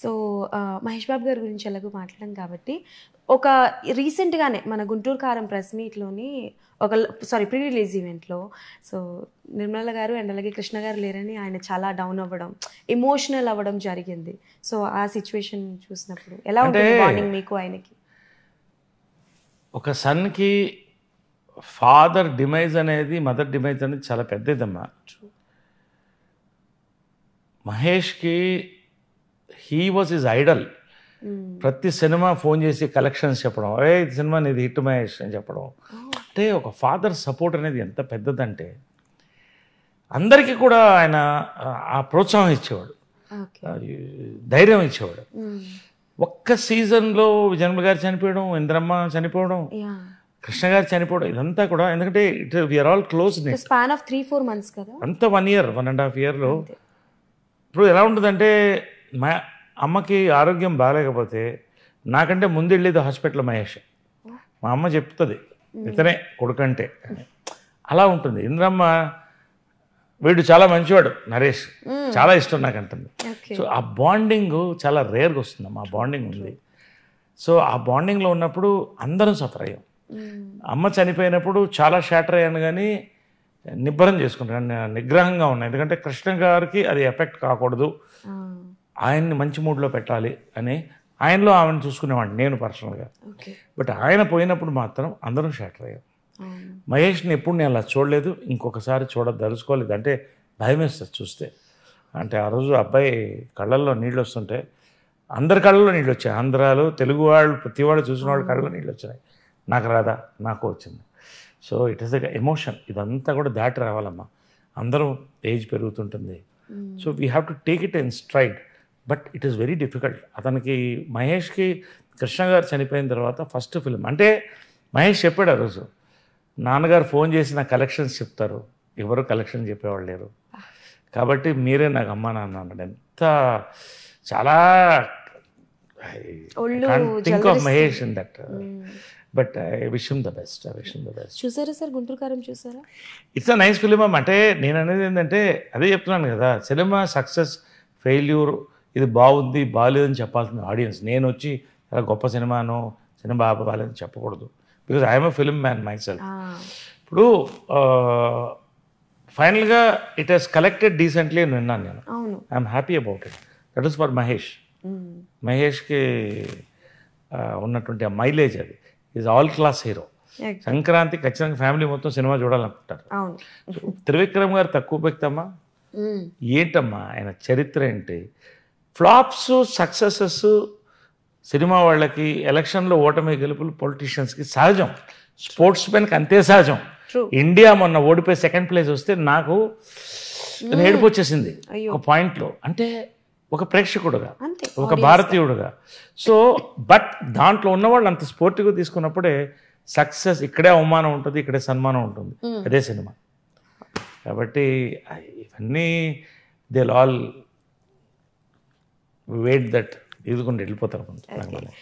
So Mahesh బాబు గారి గురించి ఎలాగో మాట్లాడడం కాబట్టి ఒక రీసెంట్గానే మన గుంటూరు కారం ప్రెస్ మీట్లోని ఒక సారీ ప్రీ రిలీజ్ ఈవెంట్లో సో నిర్మల గారు అండ్ అలాగే కృష్ణ గారు లేరని ఆయన చాలా డౌన్ అవ్వడం ఎమోషనల్ అవ్వడం జరిగింది సో ఆ సిచ్యువేషన్ చూసినప్పుడు ఎలా ఉంటుంది మార్నింగ్ మీకు ఆయనకి ఒక సన్కి ఫాదర్ డిమైజ్ అనేది మదర్ డిమైజ్ అనేది చాలా పెద్దదమ్మా మహేష్కి హీ వాజ్ ఇస్ ఐడల్ ప్రతి సినిమా ఫోన్ చేసి కలెక్షన్స్ చెప్పడం ఏ సినిమా నీది హిట్ మహేష్ అని చెప్పడం అంటే ఒక ఫాదర్ సపోర్ట్ అనేది ఎంత పెద్దదంటే అందరికీ కూడా ఆయన ఆ ప్రోత్సాహం ఇచ్చేవాడు ధైర్యం ఇచ్చేవాడు hmm. ఒక్క సీజన్లో విజయన్మ గారు చనిపోవడం ఇంద్రమ్మ చనిపోవడం కృష్ణ గారు చనిపోవడం ఇదంతా కూడా ఎందుకంటే it we are all close span of three four months కదా అంత one year one and half ఇయర్లో ఇప్పుడు ఎలా ఉంటుందంటే మా అమ్మకి ఆరోగ్యం బాగాలేకపోతే నాకంటే ముందు వెళ్ళేది హాస్పిటల్ మహేష్ మా అమ్మ చెప్తుంది ఇతనే కొడుకంటే అలా ఉంటుంది ఇంద్రమ్మ వీడు చాలా మంచివాడు నరేష్ చాలా ఇష్టం నాకు అంటుంది సో ఆ బాండింగ్ చాలా రేర్గా వస్తుంది ఆ బాండింగ్ ఉంది సో ఆ బాండింగ్లో ఉన్నప్పుడు అందరం సఫర్ అయ్యాం అమ్మ చనిపోయినప్పుడు చాలా షాటర్ అయ్యాను కానీ నిబ్బరం చేసుకుంటాను నిగ్రహంగా ఉన్నాయి ఎందుకంటే కృష్ణ గారికి అది ఎఫెక్ట్ కాకూడదు ఆయన్ని మంచి మూడ్లో పెట్టాలి అని ఆయనలో ఆమెను చూసుకునేవాడిని నేను పర్సనల్గా బట్ ఆయన పోయినప్పుడు మాత్రం అందరం షాటర్ అయ్యారు మహేష్ని ఎప్పుడు నేను అలా చూడలేదు ఇంకొకసారి చూడదలుచుకోలేదు అంటే భయం వేస్తుంది చూస్తే అంటే ఆ రోజు అబ్బాయి కళ్ళల్లో నీళ్ళు వస్తుంటే అందరి కళ్ళల్లో నీళ్ళు వచ్చాయి ఆంధ్రాలు తెలుగు వాళ్ళు ప్రతి వాళ్ళు చూసిన వాళ్ళు కళ్ళలో నీళ్ళు వచ్చినాయి నాకు రాదా నాకు వచ్చింది so it is the emotion ఇదంతా కూడా దాటి రావాలమ్మా అందరం ఏజ్ పెరుగుతుంటుంది so we have to take it in stride but it is very difficult అతనికి మహేష్కి కృష్ణ గారు చనిపోయిన తర్వాత ఫస్ట్ ఫిల్మ్ అంటే మహేష్ చెప్పాడు ఆ రోజు నాన్నగారు ఫోన్ చేసి నా కలెక్షన్స్ చెప్తారు ఎవరు కలెక్షన్ చెప్పేవాళ్ళు లేరు కాబట్టి మీరే నాకు అమ్మ నాన్న అన్నాడు ఎంత చాలా think of Mahesh in that but I wish the best I the best చూసారా సార్ గుంటూరు చూసారా ఇట్స్ అ నైస్ ఫిలిం అంటే నేను అనేది ఏంటంటే అదే చెప్తున్నాను కదా సినిమా సక్సెస్ ఫెయిల్యూర్ ఇది బాగుంది బాగాలేదని చెప్పాల్సింది ఆడియన్స్ నేను వచ్చి ఇలా గొప్ప సినిమాను సినిమా బాగాలేదని చెప్పకూడదు because I'm a film man myself ఇప్పుడు ఫైనల్గా ఇట్ హెస్ కలెక్టెడ్ డీసెంట్లీ అని విన్నాను నేను I'm happy about it that is for Mahesh మహేష్కి ఉన్నటువంటి ఆ మైలేజ్ అది is all class hero Sankranti ఖచ్చితంగా ఫ్యామిలీ మొత్తం సినిమా చూడాలనుకుంటారు త్రివిక్రమ్ గారు తక్కువ వ్యక్తమ్మా ఏంటమ్మా ఆయన చరిత్ర ఏంటి ఫ్లాప్స్ సక్సెసెస్ సినిమా వాళ్ళకి ఎలక్షన్లో ఓటమి గెలుపులు పొలిటీషియన్స్కి సహజం స్పోర్ట్స్ మెన్కి అంతే సహజం ఇండియా మొన్న ఓడిపోయి సెకండ్ ప్లేస్ వస్తే నాకు ఏడుపు hmm. వచ్చేసింది ఒక పాయింట్లో అంటే ఒక ప్రేక్షకుడుగా ఒక భారతీయుడుగా సో బట్ దాంట్లో ఉన్నవాళ్ళు అంత స్పోర్టివ్గా తీసుకున్నప్పుడే సక్సెస్ ఇక్కడే అవమానం ఉంటుంది ఇక్కడే సన్మానం ఉంటుంది hmm. అదే సినిమా కాబట్టి ఇవన్నీ దే ఆల్ వెయిట్ దట్ ఇదికుండా వెళ్ళిపోతారు కొంచెం